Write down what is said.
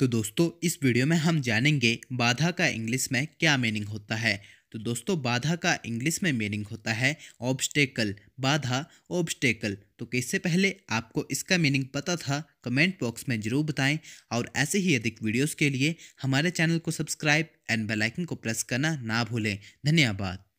तो दोस्तों इस वीडियो में हम जानेंगे बाधा का इंग्लिश में क्या मीनिंग होता है तो दोस्तों बाधा का इंग्लिश में मीनिंग होता है ऑब्स्टेकल बाधा ऑब्स्टेकल तो किससे पहले आपको इसका मीनिंग पता था कमेंट बॉक्स में ज़रूर बताएं और ऐसे ही अधिक वीडियोस के लिए हमारे चैनल को सब्सक्राइब एंड बेलाइकन को प्रेस करना ना भूलें धन्यवाद